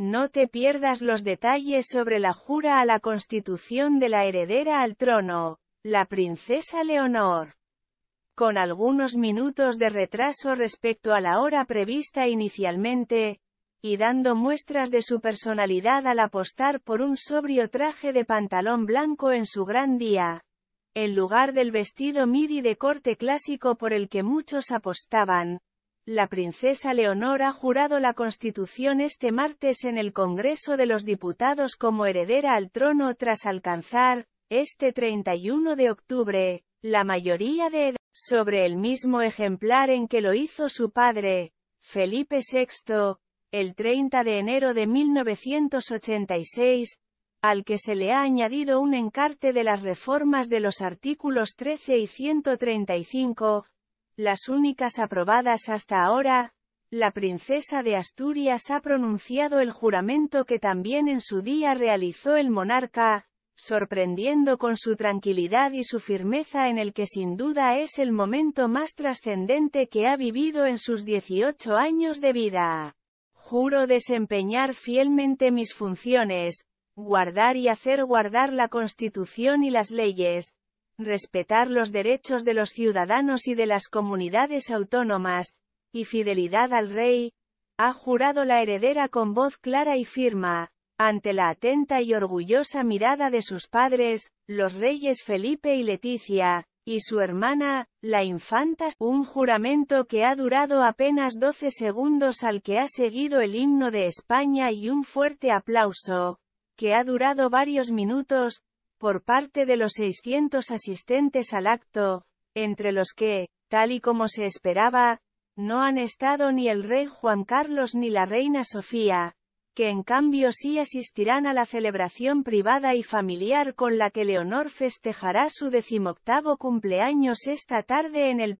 No te pierdas los detalles sobre la jura a la constitución de la heredera al trono, la princesa Leonor. Con algunos minutos de retraso respecto a la hora prevista inicialmente, y dando muestras de su personalidad al apostar por un sobrio traje de pantalón blanco en su gran día, en lugar del vestido midi de corte clásico por el que muchos apostaban, la princesa Leonor ha jurado la Constitución este martes en el Congreso de los Diputados como heredera al trono tras alcanzar, este 31 de octubre, la mayoría de edad, sobre el mismo ejemplar en que lo hizo su padre, Felipe VI, el 30 de enero de 1986, al que se le ha añadido un encarte de las reformas de los artículos 13 y 135, las únicas aprobadas hasta ahora, la princesa de Asturias ha pronunciado el juramento que también en su día realizó el monarca, sorprendiendo con su tranquilidad y su firmeza en el que sin duda es el momento más trascendente que ha vivido en sus 18 años de vida. Juro desempeñar fielmente mis funciones, guardar y hacer guardar la Constitución y las leyes, respetar los derechos de los ciudadanos y de las comunidades autónomas, y fidelidad al rey, ha jurado la heredera con voz clara y firma, ante la atenta y orgullosa mirada de sus padres, los reyes Felipe y Leticia, y su hermana, la infanta, un juramento que ha durado apenas 12 segundos al que ha seguido el himno de España y un fuerte aplauso, que ha durado varios minutos, por parte de los 600 asistentes al acto, entre los que, tal y como se esperaba, no han estado ni el rey Juan Carlos ni la reina Sofía, que en cambio sí asistirán a la celebración privada y familiar con la que Leonor festejará su decimoctavo cumpleaños esta tarde en el